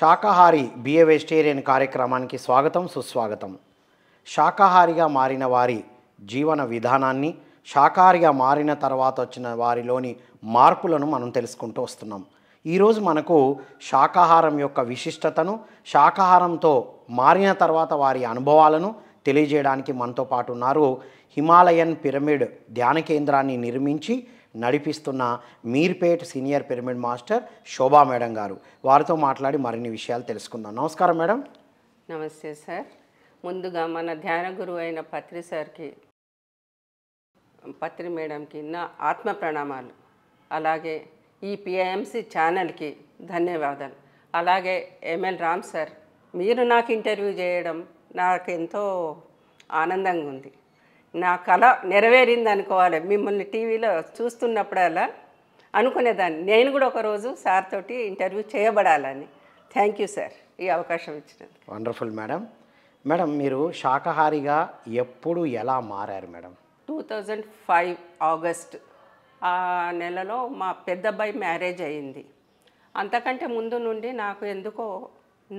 శాకాహారి BA vegetarian కార్యక్రమానికి స్వాగతం సుస్వాగతం శాకాహారిగా మారిన వారి జీవన విధానాన్ని శాకాహారిగా మారిన తర్వాత వచ్చిన వారిలోని మార్పులను మనం తెలుసుకుంటూ వస్తున్నాం ఈరోజు మనకు శాకాహారం యొక్క విశిష్టతను శాకాహారంతో మారిన తర్వాత వారి అనుభవాలను తెలియజేయడానికి మనతో పాటు ఉన్నారు హిమాలయన్ పిరమిడ్ ధ్యాన కేంద్రాన్ని నిర్మించి నడిపిస్తున్న Meerpet senior pyramid master Shobha madam గారు వారితో మాట్లాడి మరిన్ని విషయాలు తెలుసుకుందాం నమస్కారం మేడం నమస్తే సార్ ముందుగా మన ధ్యాన గురువు అయిన పత్రి సార్కి పత్రి మేడంకి నా ఆత్మ ప్రణామాలు అలాగే ఈ పిఐఎంసి ఛానల్కి ధన్యవాదాలు అలాగే ఎంఎల్ రామ్ సార్ మీరు నాకు ఇంటర్వ్యూ చేయడం నాకు ఎంతో ఆనందంగా ఉంది నా కళ నెరవేరింది అనుకోవాలి మిమ్మల్ని టీవీలో చూస్తున్నప్పుడల్లా అనుకునేదాన్ని నేను కూడా ఒకరోజు సార్ తోటి ఇంటర్వ్యూ చేయబడాలని థ్యాంక్ యూ సార్ ఈ అవకాశం ఇచ్చిన వండర్ఫుల్ మేడం మేడం మీరు శాకాహారిగా ఎప్పుడు ఎలా మారారు madam two thousand five August ఆ నెలలో మా పెద్దబ్బాయి మ్యారేజ్ అయ్యింది అంతకంటే ముందు నుండి నాకు ఎందుకో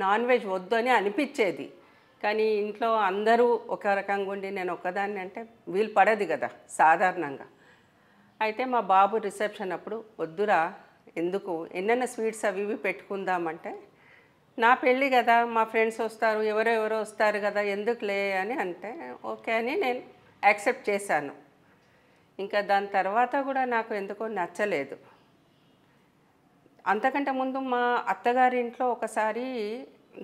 నాన్ వెజ్ వద్దు అని అనిపించేది కానీ ఇంట్లో అందరూ ఒక రకంగా ఉండి నేను ఒక్కదాన్ని అంటే వీలు పడదు కదా సాధారణంగా అయితే మా బాబు రిసెప్షన్ అప్పుడు వద్దురా ఎందుకు ఎన్నెన్న స్వీట్స్ అవి ఇవి పెట్టుకుందామంటే నా పెళ్ళి కదా మా ఫ్రెండ్స్ వస్తారు ఎవరో ఎవరో వస్తారు కదా ఎందుకులే అని అంటే ఓకే అని నేను యాక్సెప్ట్ చేశాను ఇంకా దాని తర్వాత కూడా నాకు ఎందుకో నచ్చలేదు అంతకంటే ముందు మా అత్తగారి ఇంట్లో ఒకసారి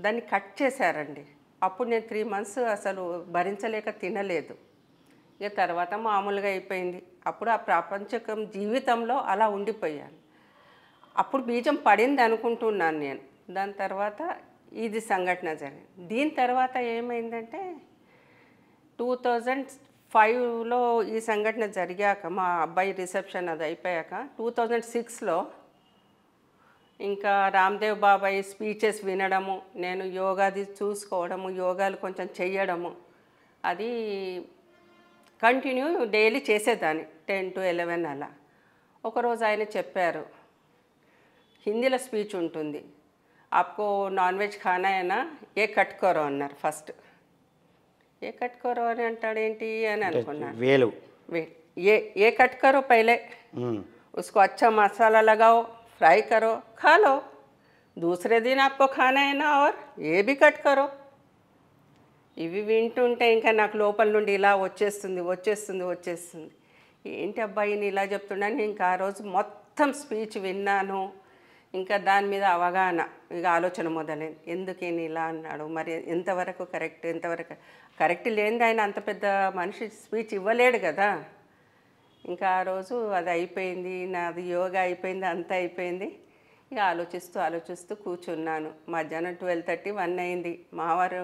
దాన్ని కట్ చేశారండి అప్పుడు నేను త్రీ మంత్స్ అసలు భరించలేక తినలేదు ఇక తర్వాత మామూలుగా అయిపోయింది అప్పుడు ఆ ప్రాపంచకం జీవితంలో అలా ఉండిపోయాను అప్పుడు బీజం పడింది అనుకుంటున్నాను నేను దాని తర్వాత ఇది సంఘటన జరిగింది దీని తర్వాత ఏమైందంటే టూ థౌజండ్ ఫైవ్లో ఈ సంఘటన జరిగాక మా అబ్బాయి రిసెప్షన్ అది అయిపోయాక టూ థౌజండ్ సిక్స్లో ఇంకా రామ్దేవ్ బాబాయ్ స్పీచెస్ వినడము నేను యోగాది చూసుకోవడము యోగాలు కొంచెం చెయ్యడము అది కంటిన్యూ డైలీ చేసేదాన్ని టెన్ టు ఎలెవెన్ అలా ఒకరోజు ఆయన చెప్పారు హిందీలో స్పీచ్ ఉంటుంది ఆప్కో నాన్ వెజ్ ఖానా అయినా ఏ కట్టుకోరో అన్నారు ఫస్ట్ ఏ కట్టుకోరో అని అంటాడు ఏంటి అని అనుకున్నాను వేలు ఏ ఏ కట్టుకోరో పైలే ఉస్కో అచ్చా మసాలా లగావో फ्राई करो खा लो दूसरे दिन आपको खाना है ना और కట్ కరో ఇవి వింటుంటే ఇంకా నాకు లోపల నుండి ఇలా వచ్చేస్తుంది వచ్చేస్తుంది వచ్చేస్తుంది ఏంటి అబ్బాయిని ఇలా చెప్తున్నాను ఇంకా ఆ రోజు మొత్తం స్పీచ్ విన్నాను ఇంకా దాని మీద అవగాహన ఇక ఆలోచన మొదలైంది ఎందుకేని ఇలా అన్నాడు మరి ఎంతవరకు కరెక్ట్ ఎంతవరకు కరెక్ట్ లేనిది ఆయన అంత పెద్ద మనిషి స్పీచ్ ఇవ్వలేడు కదా ఇంకా ఆ రోజు అది అయిపోయింది నాది యోగా అయిపోయింది అంతా అయిపోయింది ఇక ఆలోచిస్తూ ఆలోచిస్తూ కూర్చున్నాను మధ్యాహ్నం ట్వెల్వ్ థర్టీ వన్ అయింది మావారు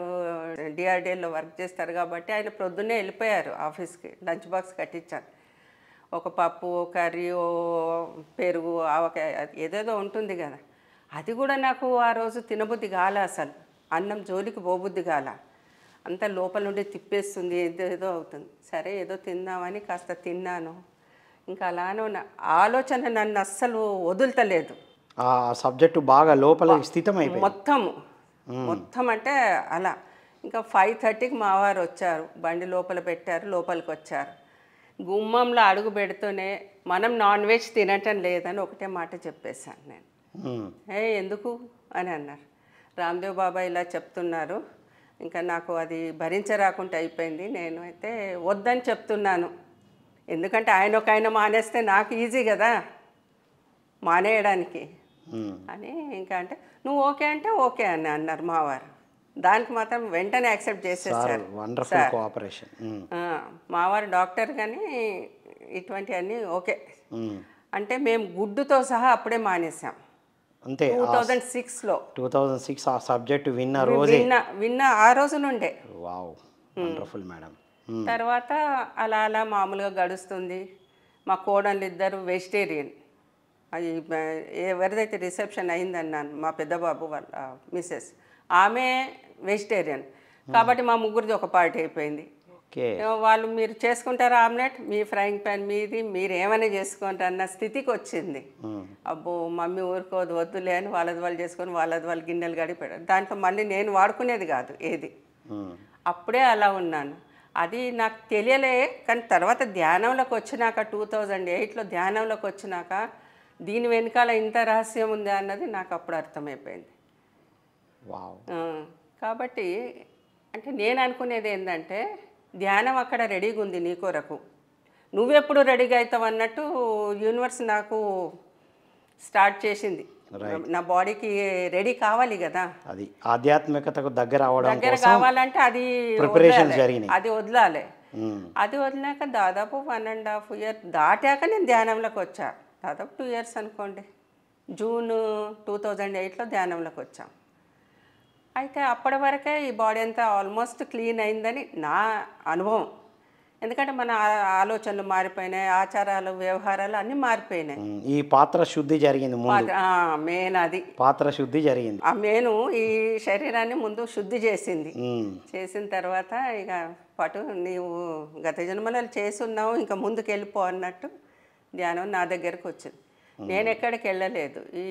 డిఆర్డిఏలో వర్క్ చేస్తారు కాబట్టి ఆయన ప్రొద్దునే వెళ్ళిపోయారు ఆఫీస్కి లంచ్ బాక్స్ కట్టించాను ఒక పప్పు కర్రీ ఓ పెరుగు ఆవకాయ ఏదేదో ఉంటుంది కదా అది కూడా నాకు ఆ రోజు తినబుద్ధి కాల అసలు అన్నం జోలికి పోబుద్ధి కాల అంత లోపల నుండి తిప్పేస్తుంది ఏదో ఏదో అవుతుంది సరే ఏదో తిందామని కాస్త తిన్నాను ఇంకా అలానో ఆలోచన నన్ను అస్సలు వదులుతలేదు ఆ సబ్జెక్టు బాగా లోపల స్థితం అయిపోయింది మొత్తము మొత్తం అంటే అలా ఇంకా ఫైవ్ థర్టీకి మా వారు వచ్చారు బండి లోపల పెట్టారు లోపలికి వచ్చారు గుమ్మంలో అడుగు పెడుతూనే మనం నాన్ వెజ్ తినటం లేదని ఒకటే మాట చెప్పేశాను నేను ఏ ఎందుకు అని అన్నారు రామ్దేవ్ బాబా ఇలా చెప్తున్నారు ఇంకా నాకు అది భరించరాకుండా అయిపోయింది నేను అయితే వద్దని చెప్తున్నాను ఎందుకంటే ఆయన ఒక ఆయన మానేస్తే నాకు ఈజీ కదా మానేయడానికి అని ఇంకా అంటే నువ్వు ఓకే అంటే ఓకే అని అన్నారు మావారు దానికి మాత్రం వెంటనే యాక్సెప్ట్ చేసేసారు వండర్ఫుల్ కోఆపరేషన్ మావారు డాక్టర్ కానీ ఇటువంటి అన్నీ ఓకే అంటే మేము గుడ్డుతో సహా అప్పుడే మానేసాం అంతే టూ థౌజండ్ సిక్స్లో టూ థౌజండ్ సిక్స్ ఆ సబ్జెక్ట్ విన్న రోజు విన్న విన్న ఆ రోజు నుండే వావ్ వండర్ఫుల్ మేడం Hmm. తర్వాత అలా అలా మామూలుగా గడుస్తుంది మా కోడళ్ళు ఇద్దరు వెజిటేరియన్ అది ఎవరిదైతే రిసెప్షన్ అయిందన్నాను మా పెద్దబాబు వాళ్ళ మిస్సెస్ ఆమె వెజిటేరియన్ hmm. కాబట్టి మా ముగ్గురిది ఒక పార్టీ అయిపోయింది వాళ్ళు మీరు చేసుకుంటారు ఆమ్లెట్ మీ ఫ్రైయింగ్ ప్యాన్ మీది మీరు ఏమైనా చేసుకోండి అన్న స్థితికి వచ్చింది hmm. అబ్బో మమ్మీ ఊరుకోదు వద్దులే అని వాళ్ళది వాళ్ళు చేసుకొని వాళ్ళది వాళ్ళు గిన్నెలు గడిపెడారు దాంట్లో మళ్ళీ నేను వాడుకునేది కాదు ఏది అప్పుడే అలా ఉన్నాను అది నాకు తెలియలే కానీ తర్వాత ధ్యానంలోకి వచ్చినాక టూ థౌజండ్ ఎయిట్లో ధ్యానంలోకి వచ్చినాక దీని వెనకాల ఇంత రహస్యం ఉందా అన్నది నాకు అప్పుడు అర్థమైపోయింది కాబట్టి అంటే నేను అనుకునేది ఏంటంటే ధ్యానం అక్కడ రెడీగా ఉంది నీ కొరకు నువ్వెప్పుడు రెడీగా అవుతావు అన్నట్టు యూనివర్స్ నాకు స్టార్ట్ చేసింది నా బాడీకి రెడీ కావాలి కదా అది ఆధ్యాత్మికతకు దగ్గర దగ్గర కావాలంటే అది ప్రిపరేషన్ అది వదలాలి hmm. అది వదిలాక దాదాపు వన్ అండ్ హాఫ్ ఇయర్ దాటాక నేను ధ్యానంలోకి వచ్చా దాదాపు టూ ఇయర్స్ అనుకోండి జూన్ టూ థౌజండ్ ఎయిట్లో ధ్యానంలోకి వచ్చాం అయితే అప్పటి వరకే ఈ బాడీ అంతా ఆల్మోస్ట్ క్లీన్ అయిందని నా అనుభవం ఎందుకంటే మన ఆలోచనలు మారిపోయినాయి ఆచారాలు వ్యవహారాలు అన్నీ మారిపోయినాయి ఈ పాత్ర శుద్ధి జరిగింది మెయిన్ అది పాత్ర శుద్ధి జరిగింది ఆ మెయిన్ ఈ శరీరాన్ని ముందు శుద్ధి చేసింది చేసిన తర్వాత ఇక పాటు నీవు గత జన్మలలో చేస్తున్నావు ఇంకా ముందుకు వెళ్ళిపో అన్నట్టు ధ్యానం నా దగ్గరకు వచ్చింది నేను ఎక్కడికి వెళ్ళలేదు ఈ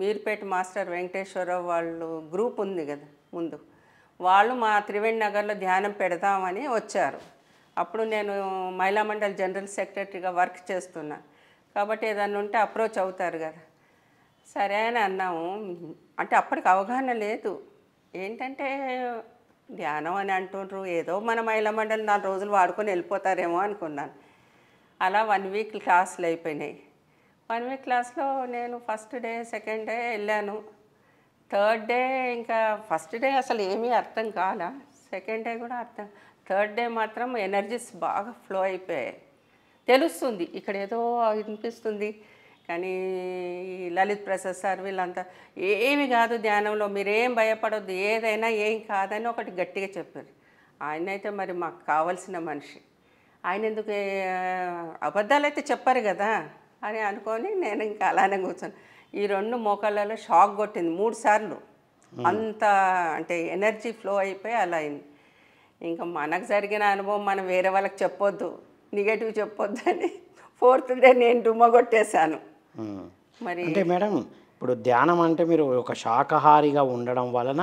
మీర్పేట మాస్టర్ వెంకటేశ్వరరావు వాళ్ళు గ్రూప్ ఉంది కదా ముందు వాళ్ళు మా త్రివేణి నగర్లో ధ్యానం పెడదామని వచ్చారు అప్పుడు నేను మహిళా మండలి జనరల్ సెక్రటరీగా వర్క్ చేస్తున్నా కాబట్టి ఏదన్నా ఉంటే అప్రోచ్ అవుతారు కదా సరే అని అన్నాము అంటే అప్పటికి అవగాహన లేదు ఏంటంటే ధ్యానం అని అంటుండ్రు ఏదో మన మహిళా మండలి నాలుగు రోజులు వాడుకొని వెళ్ళిపోతారేమో అనుకున్నాను అలా వన్ వీక్ క్లాసులు అయిపోయినాయి వన్ వీక్ క్లాస్లో నేను ఫస్ట్ డే సెకండ్ డే వెళ్ళాను థర్డ్ డే ఇంకా ఫస్ట్ డే అసలు ఏమీ అర్థం కాల సెకండ్ డే కూడా అర్థం థర్డ్ డే మాత్రం ఎనర్జీస్ బాగా ఫ్లో అయిపోయాయి తెలుస్తుంది ఇక్కడ ఏదో అనిపిస్తుంది కానీ లలిత్ ప్రసాద్ సార్ వీళ్ళంతా ఏమి కాదు ధ్యానంలో మీరేం భయపడొద్దు ఏదైనా ఏం కాదని ఒకటి గట్టిగా చెప్పారు ఆయన అయితే మరి మాకు కావాల్సిన మనిషి ఆయన ఎందుకు అబద్ధాలు అయితే చెప్పారు కదా అని అనుకొని నేను ఇంకా అలానే కూర్చొని ఈ రెండు మోకాళ్ళలో షాక్ కొట్టింది మూడు సార్లు అంత అంటే ఎనర్జీ ఫ్లో అయిపోయి అలా అయింది ఇంకా మనకు జరిగిన అనుభవం మనం వేరే వాళ్ళకి చెప్పొద్దు నెగటివ్ చెప్పొద్దు అని ఫోర్త్ డే నేను డుమ్మ కొట్టేశాను మరి అంటే మేడం ఇప్పుడు ధ్యానం అంటే మీరు ఒక శాకాహారిగా ఉండడం వలన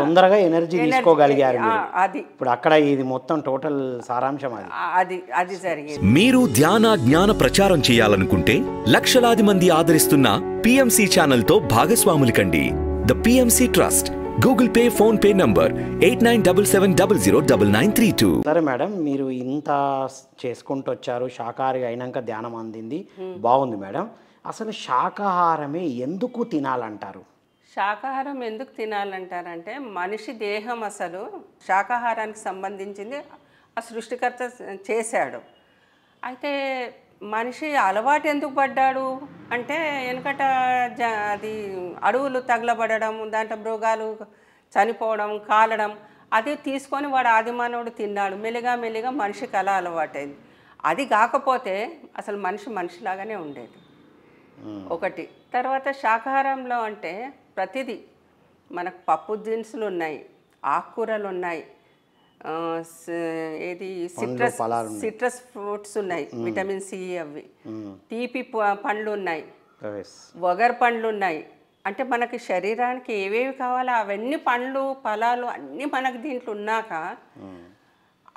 తొందరగా ఎనర్జీ తీసుకోగలిగారు అది ఇప్పుడు అక్కడ ఇది మొత్తం టోటల్ సారాంశం అది అది అది జరిగింది మీరు ధ్యాన జ్ఞాన ప్రచారం చేయాలనుకుంటే లక్షలాది మంది ఆదరిస్తున్న పిఎంసి ఛానల్తో భాగస్వాములు కండి the PMC trust Google Pay PhonePe number eight nine double seven double zero double nine three two సరే మేడం మీరు ఇంత చేసుకుంటూ వచ్చారు శాకాహారి అయినాక ధ్యానం అందింది బాగుంది మేడం అసలు శాకాహారమే ఎందుకు తినాలంటారు శాకాహారం ఎందుకు తినాలంటారంటే మనిషి దేహం అసలు శాకాహారానికి సంబంధించింది ఆ సృష్టికర్త చేశాడు అయితే మనిషి అలవాటు ఎందుకు పడ్డాడు అంటే వెనకట జ అది అడవులు తగలబడడం దాంట్లో మృగాలు చనిపోవడం కాలడం అది తీసుకొని వాడు ఆది మానవుడు తిన్నాడు మెల్లిగా మెల్లిగా మనిషికి అలా అలవాటైంది అది కాకపోతే అసలు మనిషి మనిషిలాగానే ఉండేది ఒకటి తర్వాత శాకాహారంలో అంటే ప్రతిదీ మనకు పప్పు దినుసులు ఉన్నాయి ఆకుకూరలు ఉన్నాయి ఏది సిట్రస్ సిట్రస్ ఫ్రూట్స్ ఉన్నాయి విటమిన్ సి అవి తీపి పండ్లు ఉన్నాయి వగర్ పండ్లు ఉన్నాయి అంటే మనకి శరీరానికి ఏవేవి కావాలో అవన్నీ పండ్లు ఫలాలు అన్నీ మనకు దీంట్లో ఉన్నాక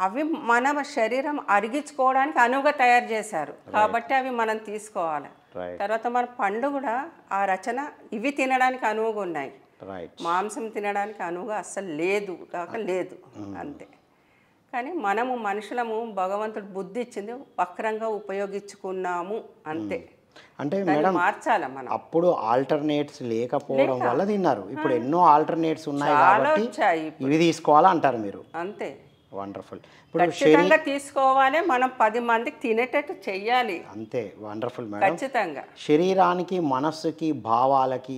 అవి మన శరీరం అరిగించుకోవడానికి అనువుగా తయారు చేశారు కాబట్టి అవి మనం తీసుకోవాలి తర్వాత మన పండ్లు కూడా ఆ రచన ఇవి తినడానికి అనువుగా ఉన్నాయి మాంసం తినడానికి అనువుగా అస్సలు లేదు కాక లేదు hmm. అంతే కానీ మనము మనుషులము భగవంతుడు బుద్ధి ఇచ్చింది వక్రంగా ఉపయోగించుకున్నాము అంతే hmm. అంటే మేడం మార్చాల మనం అప్పుడు ఆల్టర్నేట్స్ లేకపోవడం వల్ల తిన్నారు ఇప్పుడు ఎన్నో ఆల్టర్నేట్స్ ఉన్నాయి కాబట్టి ఇవి తీసుకోవాలా అంటారు మీరు అంతే వండర్ఫుల్ ఇప్పుడు ఖచ్చితంగా తీసుకోవాలి మనం పది మందికి తినేటట్టు చెయ్యాలి అంతే వండర్ఫుల్ మేడం ఖచ్చితంగా శరీరానికి మనస్సుకి భావాలకి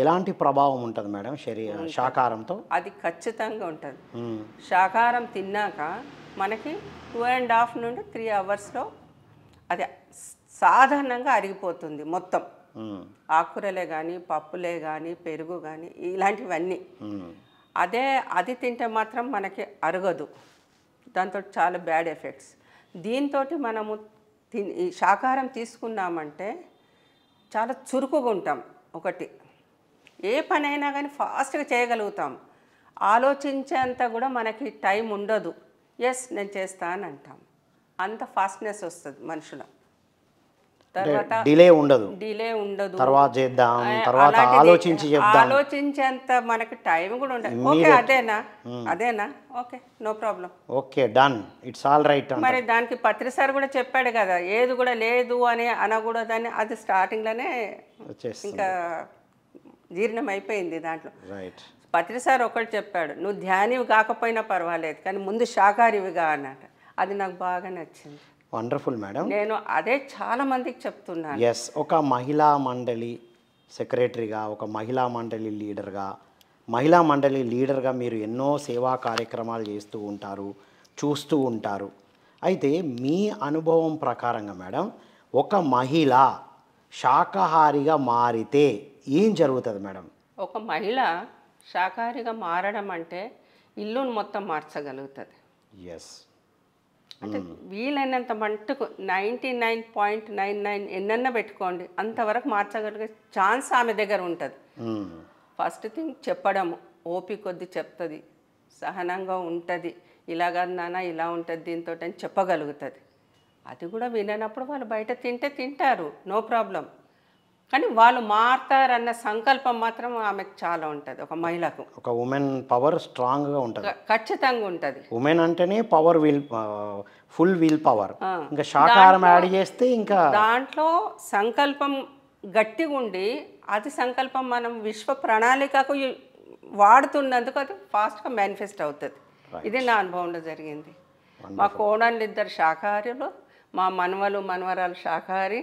ఎలాంటి ప్రభావం ఉంటుంది మేడం శరీరం శాకాహారంతో అది ఖచ్చితంగా ఉంటుంది శాకాహారం తిన్నాక మనకి టూ అండ్ హాఫ్ నుండి త్రీ అవర్స్లో అది సాధారణంగా అరిగిపోతుంది మొత్తం ఆకుకూరలే కానీ పప్పులే కానీ పెరుగు కానీ ఇలాంటివన్నీ అదే అది తింటే మాత్రం మనకి అరగదు దాంతో చాలా బ్యాడ్ ఎఫెక్ట్స్ దీంతో మనము తి శాకాహారం తీసుకున్నామంటే చాలా చురుకుగా ఉంటాం ఒకటి ఏ పనైనా కానీ ఫాస్ట్గా చేయగలుగుతాం ఆలోచించేంత కూడా మనకి టైం ఉండదు ఎస్ నేను అని అంటాం అంత ఫాస్ట్నెస్ వస్తుంది మనుషుల తర్వాత డిలే ఉండదు డిలే ఉండదు ఆలోచించేంత మనకి టైం కూడా ఉండదు ఓకే అదేనా hmm. అదేనా okay no problem okay done it's all right మరి దానికి పత్రి సార్ కూడా చెప్పాడు కదా ఏది కూడా లేదు అని అనకూడదని అది స్టార్టింగ్లోనే ఇంకా జీర్ణం అయిపోయింది దాంట్లో పత్రి సార్ ఒకటి చెప్పాడు నువ్వు ధ్యానివి కాకపోయినా పర్వాలేదు కానీ ముందు శాకాహారివిగా అన్నట్టు అది నాకు బాగా నచ్చింది వండర్ఫుల్ మేడం నేను అదే చాలా మందికి చెప్తున్నాను ఎస్ ఒక మహిళా మండలి సెక్రటరీగా ఒక మహిళా మండలి లీడర్గా మహిళా మండలి లీడర్గా మీరు ఎన్నో సేవా కార్యక్రమాలు చేస్తూ ఉంటారు చూస్తూ ఉంటారు అయితే మీ అనుభవం ప్రకారంగా మేడం ఒక మహిళ శాకాహారిగా మారితే ఏం జరుగుతుంది మేడం ఒక మహిళ శాకాహారిగా మారడం అంటే ఇల్లును మొత్తం మార్చగలుగుతుంది ఎస్ అంటే hmm. వీలైనంత మంటకు ninety nine point nine nine ఎన్నెన్న పెట్టుకోండి అంతవరకు మార్చగలిగే ఛాన్స్ ఆమె దగ్గర ఉంటుంది ఫస్ట్ hmm. థింగ్ చెప్పడము ఓపి కొద్ది చెప్తుంది సహనంగా ఉంటుంది ఇలా కాదు నాన్న ఇలా ఉంటుంది దీంతో అని చెప్పగలుగుతుంది అది కూడా విననప్పుడు వాళ్ళు బయట తింటే తింటారు నో ప్రాబ్లం కానీ వాళ్ళు మారుతారన్న సంకల్పం మాత్రం ఆమెకు చాలా ఉంటుంది ఒక మహిళకు ఒక ఉమెన్ పవర్ స్ట్రాంగ్గా ఉంటుంది ఖచ్చితంగా ఉంటుంది ఉమెన్ అంటేనే power willful will power ఇంకా శాకాహారం యాడ్ చేస్తే ఇంకా దాంట్లో సంకల్పం గట్టిగా ఉండి అది సంకల్పం మనం విశ్వ ప్రణాళికకు వాడుతున్నందుకు అది ఫాస్ట్గా మేనిఫెస్ట్ అవుతుంది ఇది నా అనుభవంలో జరిగింది మా కోణాలు ఇద్దరు శాకాహారులు మా మనవలు మనవరాలు శాఖహారి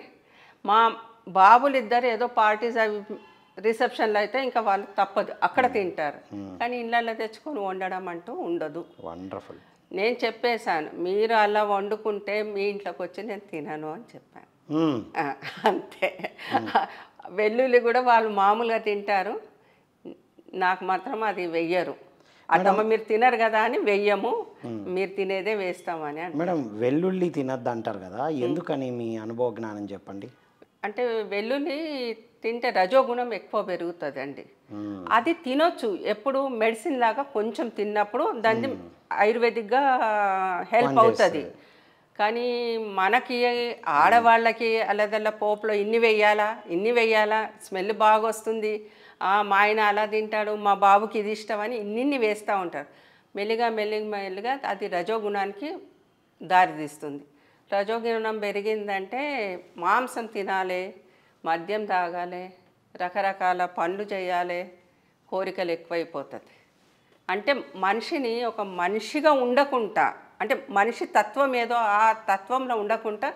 మా బాబులు ఇద్దరు ఏదో పార్టీస్ అవి రిసెప్షన్లో అయితే ఇంకా వాళ్ళు తప్పదు అక్కడ తింటారు కానీ ఇళ్ళల్లో తెచ్చుకొని వండడం అంటూ ఉండదు వండర్ఫుల్ నేను చెప్పేశాను మీరు అలా వండుకుంటే మీ ఇంట్లోకి వచ్చి నేను తినను అని చెప్పాను అంతే వెల్లుల్లి కూడా వాళ్ళు మామూలుగా తింటారు నాకు మాత్రం అది వెయ్యరు అట్టమ్మ మీరు తినరు కదా అని వెయ్యము మీరు తినేదే వేస్తామని మేడం వెల్లుల్లి తినద్దు అంటారు కదా ఎందుకని మీ అనుభవ జ్ఞానం చెప్పండి అంటే వెల్లుల్లి తింటే రజోగుణం ఎక్కువ పెరుగుతుంది అండి అది తినొచ్చు ఎప్పుడు మెడిసిన్ లాగా కొంచెం తిన్నప్పుడు దాన్ని ఆయుర్వేదిక్గా హెల్ప్ అవుతుంది కానీ మనకి ఆడవాళ్ళకి అల్లదల్ల పోపులో ఇన్ని వెయ్యాలా ఇన్ని వెయ్యాలా స్మెల్ బాగా వస్తుంది మా ఆయన అలా తింటాడు మా బాబుకి ఇది ఇష్టం అని ఇన్నిన్ని వేస్తూ ఉంటారు మెల్లిగా మెల్లిగా మెల్లిగా అది రజోగుణానికి దారితీస్తుంది రజోగుణం పెరిగిందంటే మాంసం తినాలి మద్యం తాగాలి రకరకాల పండ్లు చేయాలి కోరికలు ఎక్కువైపోతుంది అంటే మనిషిని ఒక మనిషిగా ఉండకుండా అంటే మనిషి తత్వం ఏదో ఆ తత్వంలో ఉండకుండా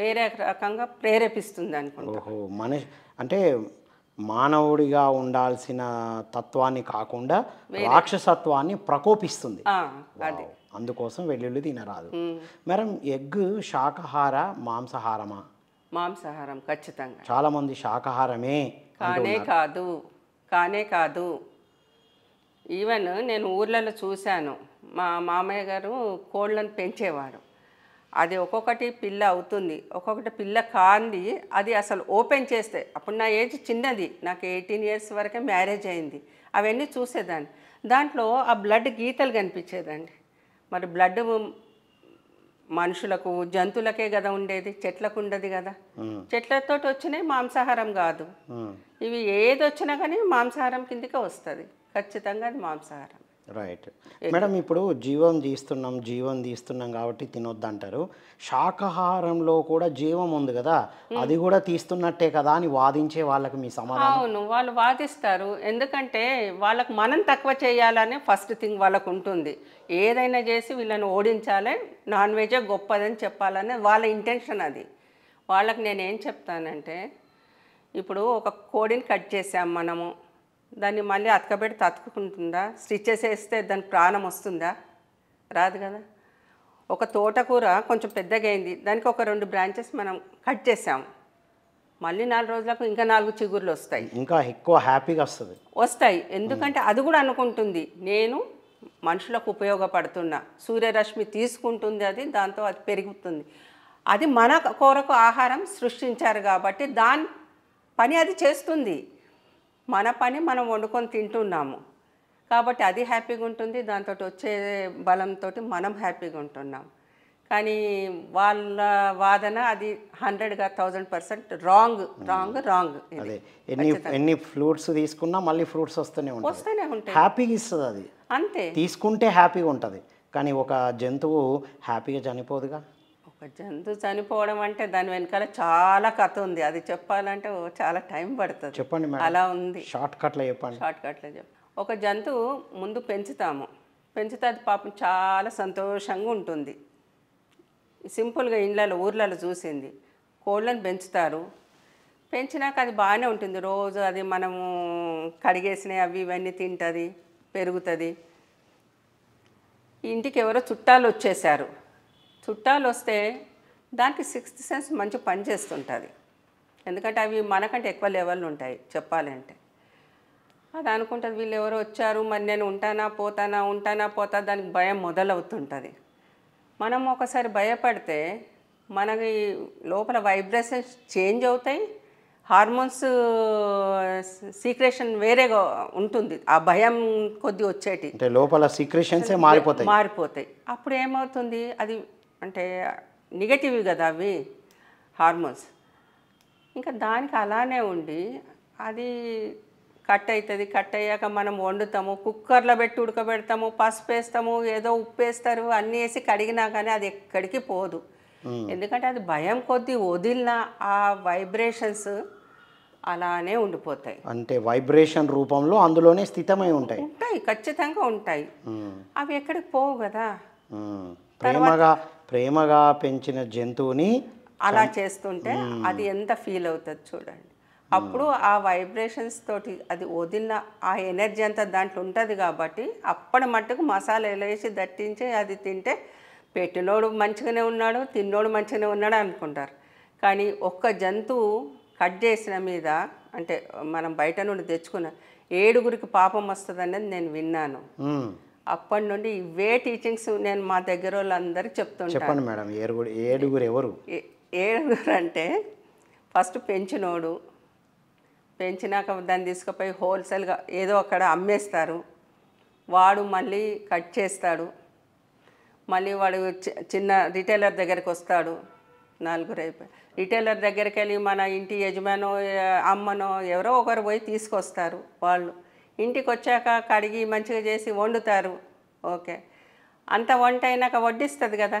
వేరే రకంగా ప్రేరేపిస్తుంది అనుకుంటా మనిషి అంటే మానవుడిగా ఉండాల్సిన తత్వాన్ని కాకుండా రాక్షసత్వాన్ని ప్రకోపిస్తుంది అందుకోసం వెల్లుల్లి తినరాదు మేడం ఎగ్ శాకాహార మాంసాహారమా మాంసాహారం ఖచ్చితంగా చాలా మంది శాకాహారమే కానే కాదు కానే కాదు ఈవెన్ నేను ఊర్లలో చూశాను మా మామయ్య గారు కోళ్ళను పెంచేవారు అది ఒక్కొక్కటి పిల్ల అవుతుంది ఒక్కొక్కటి పిల్ల కాంది అది అసలు ఓపెన్ చేస్తే అప్పుడు నా ఏజ్ చిన్నది నాకు ఎయిటీన్ ఇయర్స్ వరకే మ్యారేజ్ అయింది అవన్నీ చూసేదాన్ని దాంట్లో ఆ బ్లడ్ గీతలు కనిపించేదండి మరి బ్లడ్ మనుషులకు జంతువులకే కదా ఉండేది చెట్లకు ఉండదు కదా చెట్లతో వచ్చినాయి మాంసాహారం కాదు ఇవి ఏది వచ్చినా కానీ మాంసాహారం కిందకే వస్తుంది ఖచ్చితంగా అది మాంసాహారం రైట్ మేడం eh. ఇప్పుడు జీవం తీస్తున్నాం జీవం తీస్తున్నాం కాబట్టి తినొద్దు అంటారు శాకాహారంలో కూడా జీవం ఉంది కదా hmm. అది కూడా తీస్తున్నట్టే కదా అని వాదించే వాళ్ళకి మీ సమాధానం అవును వాళ్ళు వాదిస్తారు ఎందుకంటే వాళ్ళకు మనం తక్కువ చేయాలనే ఫస్ట్ థింగ్ వాళ్ళకు ఉంటుంది ఏదైనా చేసి వీళ్ళని ఓడించాలి నాన్ వెజే గొప్పదని చెప్పాలనే వాళ్ళ ఇంటెన్షన్ అది వాళ్ళకి నేనేం చెప్తానంటే ఇప్పుడు ఒక కోడిని కట్ చేసాం మనము దాన్ని మళ్ళీ అతకబెట్టి తతుకుంటుందా స్టిచ్చెస్ వేస్తే దాని ప్రాణం వస్తుందా రాదు కదా ఒక తోటకూర కొంచెం పెద్దగా అయింది దానికి ఒక రెండు బ్రాంచెస్ మనం కట్ చేసాము మళ్ళీ నాలుగు రోజులకు ఇంకా నాలుగు చిగురులు వస్తాయి ఇంకా ఎక్కువ హ్యాపీగా వస్తుంది వస్తాయి ఎందుకంటే hmm. అది కూడా అనుకుంటుంది నేను మనుషులకు ఉపయోగపడుతున్నా సూర్యరశ్మి తీసుకుంటుంది అది దాంతో అది పెరుగుతుంది అది మన కొరకు ఆహారం సృష్టించారు కాబట్టి దాని పని అది చేస్తుంది మన పని మనం వండుకొని తింటున్నాము కాబట్టి అది హ్యాపీగా ఉంటుంది దాంతో వచ్చే బలంతో మనం హ్యాపీగా ఉంటున్నాం కానీ వాళ్ళ వాదన అది హండ్రెడ్గా thousand percent wrong wrong hmm. Wrong ఎన్ని ఎన్ని ఫ్రూట్స్ తీసుకున్నా మళ్ళీ ఫ్రూట్స్ వస్తూనే ఉంటాయి వస్తూనే ఉంటాయి హ్యాపీగా ఇస్తుంది అది అంతే తీసుకుంటే హ్యాపీగా ఉంటుంది కానీ ఒక జంతువు హ్యాపీగా చనిపోదుగా ఒక జంతువు చనిపోవడం అంటే దాని వెనకాల చాలా కథ ఉంది అది చెప్పాలంటే చాలా టైం పడుతుంది చెప్పండి అలా ఉంది షార్ట్ కట్లో చెప్పండి షార్ట్ కట్లో చెప్పండి ఒక జంతువు ముందు పెంచుతాము పెంచితే అది పాపం చాలా సంతోషంగా ఉంటుంది సింపుల్గా ఇండ్లలో ఊర్లలో చూసింది కోళ్ళను పెంచుతారు పెంచినాక అది బాగానే ఉంటుంది రోజు అది మనము కడిగేసినవి అవి ఇవన్నీ తింటుంది పెరుగుతుంది ఇంటికి ఎవరో చుట్టాలు వచ్చేసారు చుట్టాలు వస్తే దానికి సిక్స్త్ సెన్స్ మంచి పని చేస్తుంటుంది ఎందుకంటే అవి మనకంటే ఎక్కువ లెవెల్ ఉంటాయి చెప్పాలంటే అది అనుకుంటుంది వీళ్ళు ఎవరు వచ్చారు మరి నేను ఉంటానా పోతానా ఉంటానా పోతా దానికి భయం మొదలవుతుంటుంది మనం ఒకసారి భయపడితే మనకి లోపల వైబ్రేషన్స్ చేంజ్ అవుతాయి హార్మోన్స్ సీక్రేషన్ వేరేగా ఉంటుంది ఆ భయం కొద్ది వచ్చేటి అంటే లోపల సీక్రేషన్సే మారిపోతాయి మారిపోతాయి అప్పుడు ఏమవుతుంది అది అంటే నెగటివ్ కదా అవి హార్మోన్స్ ఇంకా దానికి అలానే ఉండి అది కట్ అవుతుంది కట్ అయ్యాక మనం వండుతాము కుక్కర్లో పెట్టి ఉడకబెడతాము పసుపు వేస్తాము ఏదో ఉప్పు వేస్తారు అన్నీ వేసి కడిగినా కానీ అది ఎక్కడికి పోదు ఎందుకంటే అది భయం కొద్దీ వదిలిన ఆ వైబ్రేషన్స్ అలానే ఉండిపోతాయి అంటే వైబ్రేషన్ రూపంలో అందులోనే స్థితమై ఉంటాయి ఉంటాయి ఖచ్చితంగా ఉంటాయి అవి ఎక్కడికి పోవు కదా ప్రేమగా ప్రేమగా పెంచిన జంతువుని అలా చేస్తుంటే అది ఎంత ఫీల్ అవుతుంది చూడండి అప్పుడు ఆ వైబ్రేషన్స్ తోటి అది వదిలిన ఆ ఎనర్జీ అంతా దాంట్లో ఉంటుంది కాబట్టి అప్పటి మట్టుకు మసాలా వేసి దట్టించి అది తింటే పెట్టినోడు మంచిగానే ఉన్నాడు తిన్నోడు మంచిగానే ఉన్నాడు అనుకుంటారు కానీ ఒక్క జంతువు కట్ చేసిన మీద అంటే మనం బయట నుండి తెచ్చుకున్న ఏడుగురికి పాపం వస్తుంది అనేది నేను విన్నాను అప్పటి నుండి ఇవే టీచింగ్స్ నేను మా దగ్గర వాళ్ళందరూ చెప్తుంటాను చెప్పండి మేడం ఏడుగురు ఏడుగురు ఎవరు ఏడుగురు అంటే ఫస్ట్ పెంచినోడు పెంచినాక దాన్ని తీసుకుపోయి హోల్సేల్గా ఏదో అక్కడ అమ్మేస్తారు వాడు మళ్ళీ కట్ చేస్తాడు మళ్ళీ వాడు చిన్న రిటైలర్ దగ్గరికి వస్తాడు నలుగురు అయిపోయి రిటైలర్ దగ్గరికి వెళ్ళి మన ఇంటి యజమానో అమ్మనో ఎవరో ఒకరు పోయి తీసుకొస్తారు వాళ్ళు ఇంటికి వచ్చాక కడిగి మంచిగా చేసి వండుతారు ఓకే అంత వంట అయినాక వడ్డిస్తుంది కదా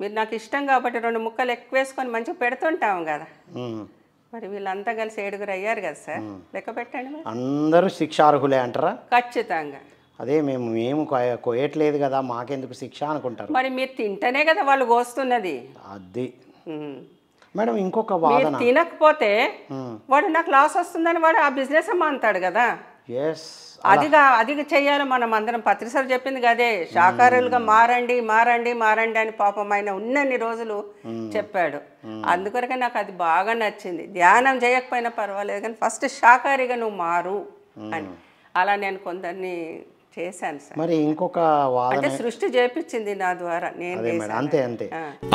మీరు నాకు ఇష్టం కాబట్టి రెండు ముక్కలు ఎక్కువ వేసుకొని మంచిగా పెడుతుంటాం కదా మరి వీళ్ళంతా కలిసి ఏడుగురు అయ్యారు కదా సార్ లెక్క పెట్టండి అందరూ శిక్షార్హులే అంటారా ఖచ్చితంగా అదే మేము మేము కోయట్లేదు కదా మాకెందుకు శిక్ష అనుకుంటారు మరి మీరు తింటేనే కదా వాళ్ళు కోస్తున్నది అది మేడం ఇంకొక వాదన తినకపోతే వాడు నాకు లాస్ వస్తుందని వాడు ఆ బిజినెస్ అమ్మ అంటాడు కదా అది అది చేయాలి మనం అందరం పత్రిసారి చెప్పింది కదే శాకారులుగా hmm. మారండి మారండి మారండి అని పాపం ఆయన ఉన్నన్ని రోజులు hmm. చెప్పాడు hmm. అందుకొరకే నాకు అది బాగా నచ్చింది ధ్యానం చేయకపోయినా పర్వాలేదు కానీ ఫస్ట్ శాకారిగా నువ్వు మారు అని అలా నేను కొందరిని చేశాను మరి ఇంకొక సృష్టి చేపించింది నా ద్వారా నేను అంతే అంతే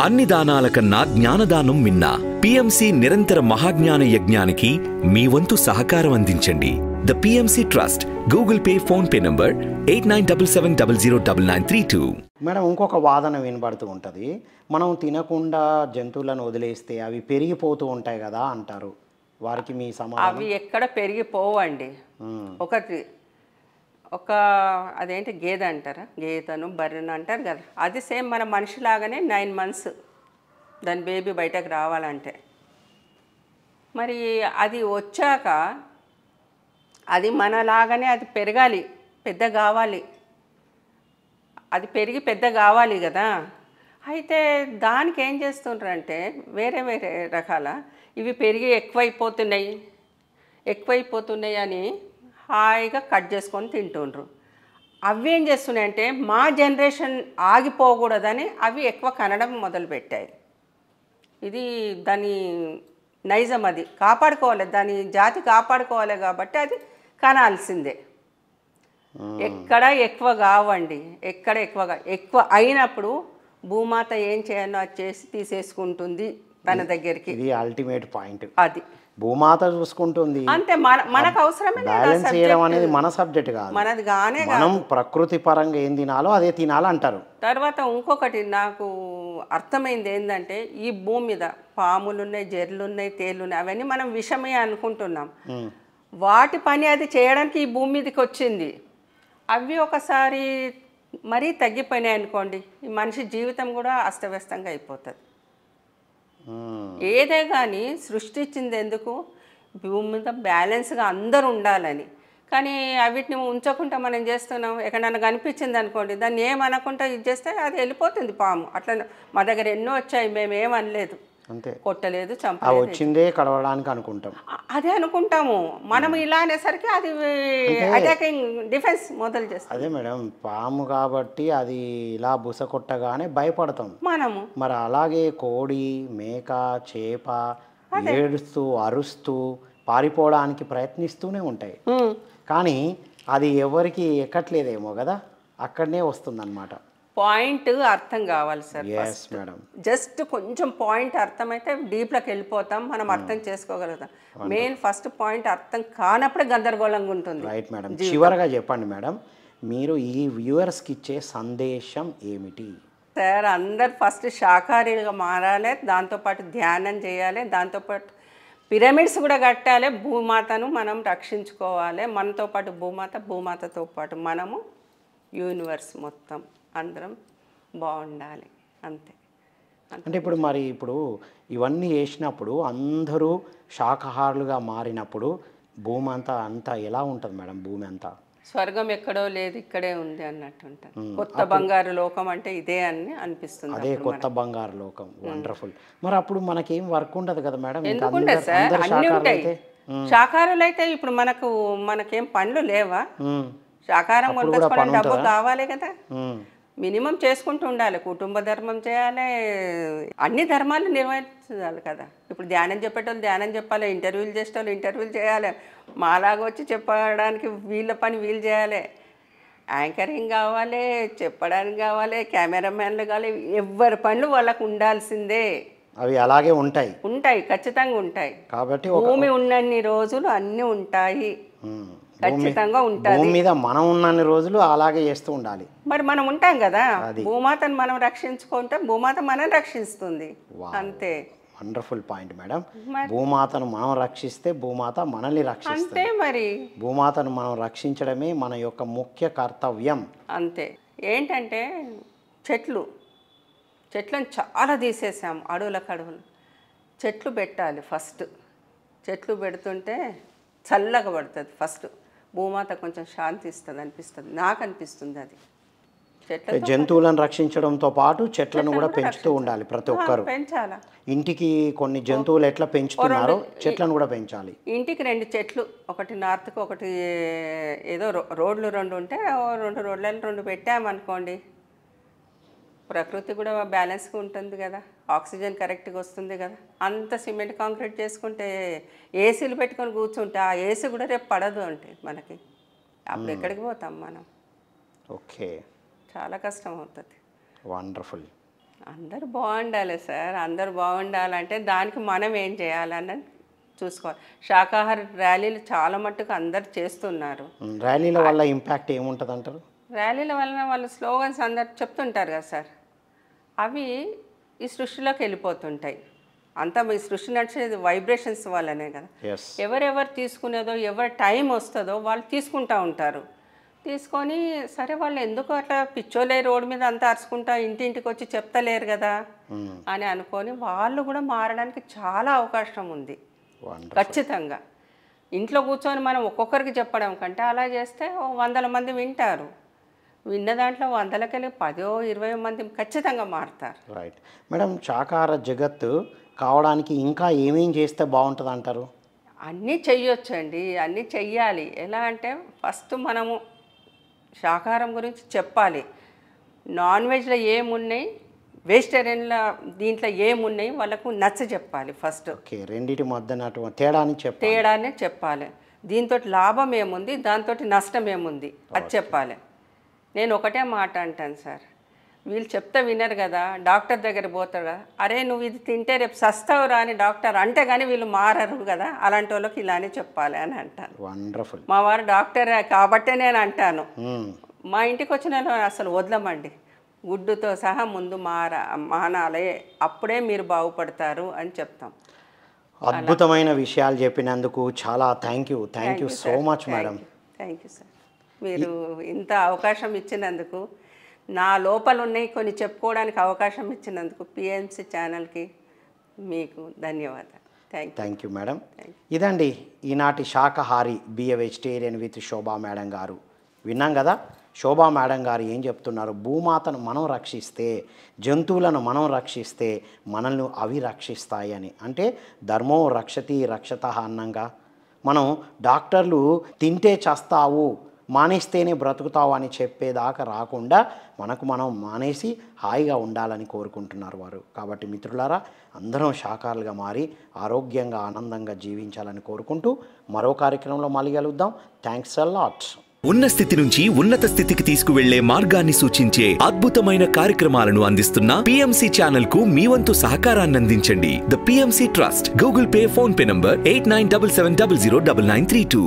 అన్ని దానాల కన్నా జ్ఞానదానం మిన్నా పిఎంసి నిరంతర మహాజ్ఞాన యజ్ఞానికి మీ వంతు సహకారం అందించండి the PMC trust Google Pay PhonePe number eight nine double seven double zero double nine three two madam ఇంకొక వాదన వినబడుతూ ఉంటుంది మనం తినకుండా జంతువులను వదిలేస్తే అవి పెరిగిపోతూ ఉంటాయి కదా అంటారు వారికి మీ సమాధానం అవి ఎక్కడ పెరిగిపోవండి ఒకటి ఒక అదేంటి గేద అంటారా గేదను బర్రెను అంటారు కదా అది సేమ్ మన మనిషిలాగానే నైన్ మంత్స్ దాని బేబీ బయటకు రావాలంటే మరి అది వచ్చాక అది మనలాగానే అది పెరగాలి పెద్ద కావాలి అది పెరిగి పెద్ద కావాలి కదా అయితే దానికి ఏం చేస్తుంటారంటే వేరే వేరే రకాల ఇవి పెరిగి ఎక్కువైపోతున్నాయి ఎక్కువైపోతున్నాయి అని హాయిగా కట్ చేసుకొని తింటుండ్రు అవి ఏం చేస్తున్నాయంటే మా జనరేషన్ ఆగిపోకూడదని అవి ఎక్కువ కనడం మొదలుపెట్టాయి ఇది దాని నైజం అది కాపాడుకోవాలి దాని జాతి కాపాడుకోవాలి కాబట్టి అది కనాల్సిందే ఎక్కడ ఎక్కువ కావండి ఎక్కడ ఎక్కువగా ఎక్కువ అయినప్పుడు భూమాత ఏం చేయనో చేసి తీసేసుకుంటుంది తన దగ్గరికి ఇది అల్టిమేట్ పాయింట్ అది భూమాత చూసుకుంటుంది అంతే మన మనకు అవసరమే బ్యాలెన్స్ చేయడం అనేది మన సబ్జెక్ట్ కాదు మనది గానే మనం ప్రకృతి పరంగా ఏం తినాలో అదే అంటారు తర్వాత ఇంకొకటి నాకు అర్థమైంది ఏంటంటే ఈ భూమి మీద పాములున్నాయి జర్లున్నాయి తేలున్నాయి అవన్నీ మనం విషమే అనుకుంటున్నాం వాటి పని అది చేయడానికి ఈ భూమి మీదకి వచ్చింది అవి ఒకసారి మరీ తగ్గిపోయినాయి అనుకోండి ఈ మనిషి జీవితం కూడా అస్తవ్యస్తంగా అయిపోతుంది ఏదే కానీ సృష్టించింది ఎందుకు భూమి మీద బ్యాలెన్స్గా అందరు ఉండాలని కానీ అవిటిని ఉంచకుండా మనం చేస్తున్నాం ఎక్కడన్నా కనిపించింది అనుకోండి దాన్ని ఏమనకుండా ఇది చేస్తే అది వెళ్ళిపోతుంది పాము అట్లా మా దగ్గర ఎన్నో వచ్చాయి మేము ఏమనలేదు అంతే కొట్టలేదు చంపలేదు వచ్చిందే కడవడానికి అనుకుంటాం అదే అనుకుంటాము మనం ఇలా అనేసరికి అది అటాకింగ్ డిఫెన్స్ మొదలు చేస్తాం అదే మేడం పాము కాబట్టి అది ఇలా బుస కొట్టగానే భయపడతాం మనము మరి అలాగే కోడి మేక చేప ఏడుస్తూ అరుస్తూ పారిపోవడానికి ప్రయత్నిస్తూనే ఉంటాయి కానీ అది ఎవరికి ఎక్కట్లేదేమో కదా అక్కడనే అనమాట పాయింట్ అర్థం కావాలి సార్ మేడం జస్ట్ కొంచెం పాయింట్ అర్థమైతే డీప్లోకి వెళ్ళిపోతాం మనం hmm. అర్థం చేసుకోగలుగుతాం మెయిన్ ఫస్ట్ పాయింట్ అర్థం కానప్పుడే గందరగోళంగా ఉంటుంది రైట్ మేడం చివరగా చెప్పండి మేడం మీరు ఈ కి ఇచ్చే సందేశం ఏమిటి సార్ అందరు ఫస్ట్ శాకాహారీలుగా మారాలి దాంతోపాటు ధ్యానం చేయాలి దాంతోపాటు పిరమిడ్స్ కూడా కట్టాలి భూమాతను మనం రక్షించుకోవాలి మనతో పాటు భూమాత భూమాతతో పాటు మనము యూనివర్స్ మొత్తం అందరం బాగుండాలి అంతే అంటే ఇప్పుడు మరి ఇప్పుడు ఇవన్నీ వేసినప్పుడు అందరూ శాకాహారులుగా మారినప్పుడు భూమి అంతా అంతా ఎలా ఉంటుంది మేడం భూమి అంతా స్వర్గం ఎక్కడో లేదు ఇక్కడే ఉంది అన్నట్టు కొత్త బంగారు లోకం అంటే ఇదే అని అనిపిస్తుంది అదే కొత్త బంగారు లోకం వండర్ఫుల్ మరి అప్పుడు మనకేం వర్క్ ఉండదు కదా మేడం ఎందుకుంటే అన్నీ ఉంటాయి శాకాహారులు అయితే ఇప్పుడు మనకు మనకేం పండ్లు లేవా శాకాహారం కొనుక్కోవడం డబ్బు కావాలి కదా మినిమం చేసుకుంటూ ఉండాలి కుటుంబ ధర్మం చేయాలి అన్ని ధర్మాలు నిర్వహించాలి కదా ఇప్పుడు ధ్యానం చెప్పేటోళ్ళు ధ్యానం చెప్పాలి ఇంటర్వ్యూలు చేసేటోళ్ళు ఇంటర్వ్యూలు చేయాలి మాలాగా వచ్చి చెప్పడానికి వీళ్ళ పని వీళ్ళు చేయాలి యాంకరింగ్ కావాలి చెప్పడానికి కావాలి కెమెరామ్యాన్లు కావాలి ఎవరి పనులు వాళ్ళకు ఉండాల్సిందే అవి అలాగే ఉంటాయి ఉంటాయి ఖచ్చితంగా ఉంటాయి కాబట్టి భూమి ఉన్నన్ని రోజులు అన్నీ ఉంటాయి ఖచ్చితంగా ఉంటారు భూమి మీద మనం ఉన్న రోజులు అలాగే చేస్తూ ఉండాలి మరి మనం ఉంటాం కదా భూమాతను మనం రక్షించుకుంటే భూమాత మనం రక్షిస్తుంది అంతే వండర్ఫుల్ పాయింట్ మేడం భూమాతను మనం రక్షిస్తే భూమాత మనల్ని రక్షిస్తే మరి భూమాతను మనం రక్షించడమే మన యొక్క ముఖ్య కర్తవ్యం అంతే ఏంటంటే చెట్లు చెట్లను చాలా తీసేసాము అడవులకు అడవులు చెట్లు పెట్టాలి ఫస్ట్ చెట్లు పెడుతుంటే చల్లగా పడుతుంది ఫస్ట్ భూమాత కొంచెం శాంతి ఇస్తుంది అనిపిస్తుంది నాకు అనిపిస్తుంది అది చెట్ల జంతువులను రక్షించడంతో పాటు చెట్లను కూడా పెంచుతూ ఉండాలి ప్రతి ఒక్కరు పెంచాలా ఇంటికి కొన్ని జంతువులు ఎట్లా పెంచుతున్నారో చెట్లను కూడా పెంచాలి ఇంటికి రెండు చెట్లు ఒకటి నార్త్కి ఒకటి ఏదో రోడ్లు రెండు ఉంటే రెండు రోడ్లను రెండు పెట్టామనుకోండి ప్రకృతి కూడా బ్యాలెన్స్గా ఉంటుంది కదా ఆక్సిజన్ కరెక్ట్గా వస్తుంది కదా అంత సిమెంట్ కాంక్రీట్ చేసుకుంటే ఏసీలు పెట్టుకొని కూర్చుంటే ఆ ఏసీ కూడా రేపు పడదు అంటే మనకి అప్పుడు ఎక్కడికి పోతాం మనం ఓకే చాలా కష్టం అవుతుంది వండర్ఫుల్ అందరు బాగుండాలి సార్ అందరు బాగుండాలంటే దానికి మనం ఏం చేయాలని చూసుకోవాలి శాకాహార ర్యాలీలు చాలా మట్టుకు అందరు చేస్తున్నారు ర్యాలీల వల్ల ఇంపాక్ట్ ఏముంటుంది అంటారు ర్యాలీల వలన వాళ్ళు స్లోగన్స్ అందరు చెప్తుంటారు కదా సార్ అవి ఈ సృష్టిలోకి వెళ్ళిపోతుంటాయి అంతా ఈ సృష్టి నడిచేది వైబ్రేషన్స్ వల్లనే కదా ఎవరెవరు తీసుకునేదో ఎవరి టైం వస్తుందో వాళ్ళు తీసుకుంటూ ఉంటారు తీసుకొని సరే వాళ్ళు ఎందుకు అట్లా పిచ్చోలే రోడ్డు మీద అంతా అరుచుకుంటా ఇంటింటికి వచ్చి చెప్తలేరు కదా hmm. అని అనుకొని వాళ్ళు కూడా మారడానికి చాలా అవకాశం ఉంది ఖచ్చితంగా ఇంట్లో కూర్చొని మనం ఒక్కొక్కరికి చెప్పడం కంటే అలా చేస్తే వందల మంది వింటారు విన్న దాంట్లో వందలకెళ్ళి పదో ఇరవై మంది ఖచ్చితంగా మారుతారు రైట్ మేడం చాకార జగత్తు కావడానికి ఇంకా ఏమేం చేస్తే బాగుంటుంది అంటారు అన్నీ చెయ్యొచ్చండి అన్నీ చెయ్యాలి ఎలా అంటే ఫస్ట్ మనము శాకాహారం గురించి చెప్పాలి నాన్ వెజ్లో ఏమున్నాయి వెజిటేరియన్లో దీంట్లో ఏమున్నాయి వాళ్ళకు నచ్చ చెప్పాలి ఫస్ట్ ఓకే రెండింటి మధ్యన తేడాని చెప్పాలి తేడానే చెప్పాలి దీంతో లాభం ఏముంది దాంతో నష్టం ఏముంది అది చెప్పాలి నేను ఒకటే మాట అంటాను సార్ వీళ్ళు చెప్తే వినరు కదా డాక్టర్ దగ్గర పోతారు అరే నువ్వు ఇది తింటే రేపు రా అని డాక్టర్ అంటే కానీ వీళ్ళు మారరు కదా అలాంటి వాళ్ళకి ఇలానే చెప్పాలి అని అంటాను వండర్ఫుల్ మా వారు డాక్టర్ కాబట్టే నేను అంటాను hmm. మా ఇంటికి వచ్చిన అసలు వదలమండి గుడ్డుతో సహా ముందు మార మానాలే అప్పుడే మీరు బాగుపడతారు అని చెప్తాం అద్భుతమైన విషయాలు చెప్పినందుకు చాలా thank you thank you so much madam thank you sir మీరు ఇంత అవకాశం ఇచ్చినందుకు నా లోపల ఉన్నాయి కొన్ని చెప్పుకోవడానికి అవకాశం ఇచ్చినందుకు పిఎంసి ఛానల్కి మీకు ధన్యవాదాలు థ్యాంక్ థ్యాంక్ యూ మేడం ఇదండి ఈనాటి శాఖహారి be a vegetarian with Shobha madam గారు విన్నాం కదా శోభా మేడం గారు ఏం చెప్తున్నారు భూమాతను మనం రక్షిస్తే జంతువులను మనం రక్షిస్తే మనల్ని అవి రక్షిస్తాయి అని అంటే ధర్మం రక్షతి రక్షత అన్నంగా మనం డాక్టర్లు తింటే చస్తావు మానేస్తేనే బ్రతుకుతావు అని చెప్పేదాకా రాకుండా మనకు మనం మానేసి హాయిగా ఉండాలని కోరుకుంటున్నారు వారు కాబట్టి మిత్రులారా అందరం షాకాలుగా మారి ఆరోగ్యంగా ఆనందంగా జీవించాలని కోరుకుంటూ మరో కార్యక్రమంలో మళ్ళీ కలుద్దాం థ్యాంక్స్ అ లాట్ ఉన్న స్థితి నుంచి ఉన్నత స్థితికి తీసుకువెళ్లే మార్గాన్ని సూచించే అద్భుతమైన కార్యక్రమాలను అందిస్తున్న పిఎంసి ఛానల్ కు మీ వంతు సహకారాన్ని అందించండి the PMC trust Google Pay PhonePe number eight nine double seven double zero double nine three two